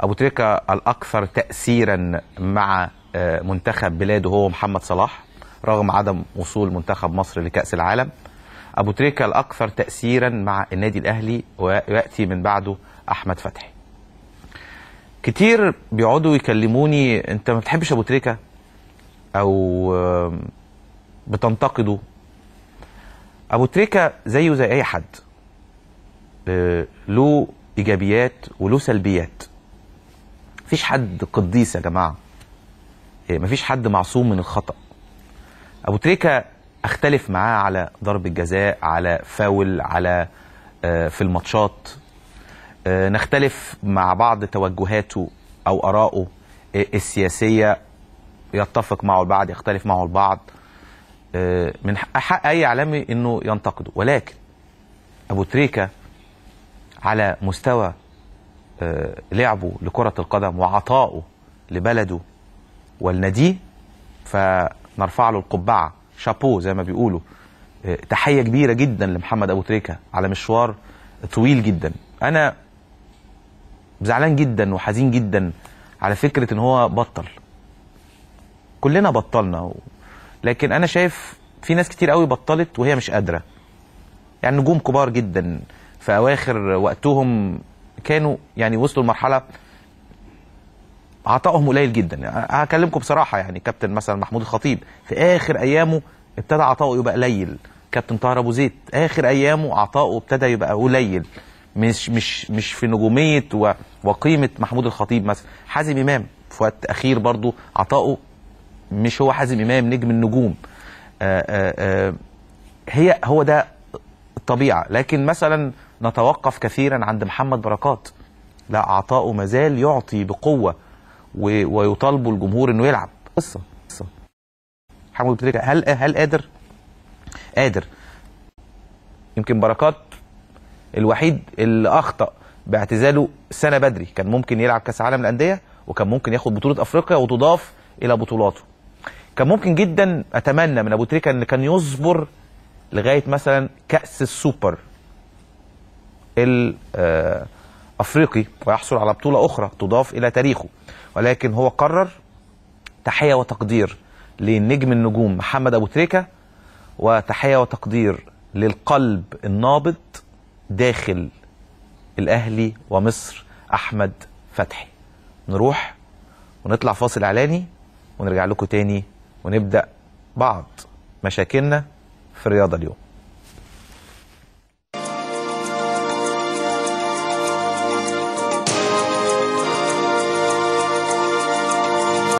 ابو تريكه الاكثر تاثيرا مع آه، منتخب بلاده هو محمد صلاح رغم عدم وصول منتخب مصر لكاس العالم ابو تريكه الاكثر تاثيرا مع النادي الاهلي وياتي من بعده احمد فتحي كتير بيقعدوا يكلموني انت ما بتحبش ابو تريكه او بتنتقده ابو تريكه زيه زي اي حد آه، له ايجابيات وله سلبيات مفيش حد قديس يا جماعه إيه، مفيش حد معصوم من الخطا ابو تريكه اختلف معاه على ضرب الجزاء على فاول على آه، في الماتشات آه، نختلف مع بعض توجهاته او ارائه آه، السياسيه يتفق معه البعض يختلف معه البعض من حق اي اعلامي انه ينتقده ولكن ابو تريكه على مستوى آه، لعبه لكرة القدم وعطائه لبلده ولناديه فنرفع له القبعة شابو زي ما بيقولوا آه، تحية كبيرة جدا لمحمد أبو تريكة على مشوار طويل جدا أنا زعلان جدا وحزين جدا على فكرة إن هو بطل كلنا بطلنا لكن أنا شايف في ناس كتير قوي بطلت وهي مش قادرة يعني نجوم كبار جدا في أواخر وقتهم كانوا يعني وصلوا لمرحله عطائهم قليل جدا هكلمكم بصراحه يعني كابتن مثلا محمود الخطيب في اخر ايامه ابتدى عطائه يبقى قليل كابتن طاهر ابو زيد اخر ايامه عطائه ابتدى يبقى قليل مش مش مش في نجوميه وقيمه محمود الخطيب مثلا حازم امام في وقت اخير برضو عطائه مش هو حازم امام نجم النجوم آآ آه، آآ آه، آه، هي هو ده الطبيعه لكن مثلا نتوقف كثيرا عند محمد بركات لا عطاؤه مازال يعطي بقوه ويطالبوا الجمهور انه يلعب قصه قصه حمود تريكه هل هل قادر؟ قادر يمكن بركات الوحيد اللي اخطا باعتزاله سنه بدري كان ممكن يلعب كاس عالم الانديه وكان ممكن ياخد بطوله افريقيا وتضاف الى بطولاته كان ممكن جدا اتمنى من ابو تريكه ان كان يصبر لغايه مثلا كاس السوبر الافريقي ويحصل على بطوله اخرى تضاف الى تاريخه ولكن هو قرر تحيه وتقدير لنجم النجوم محمد ابو تريكه وتحيه وتقدير للقلب النابض داخل الاهلي ومصر احمد فتحي نروح ونطلع فاصل اعلاني ونرجع لكم تاني ونبدا بعض مشاكلنا في الرياضه اليوم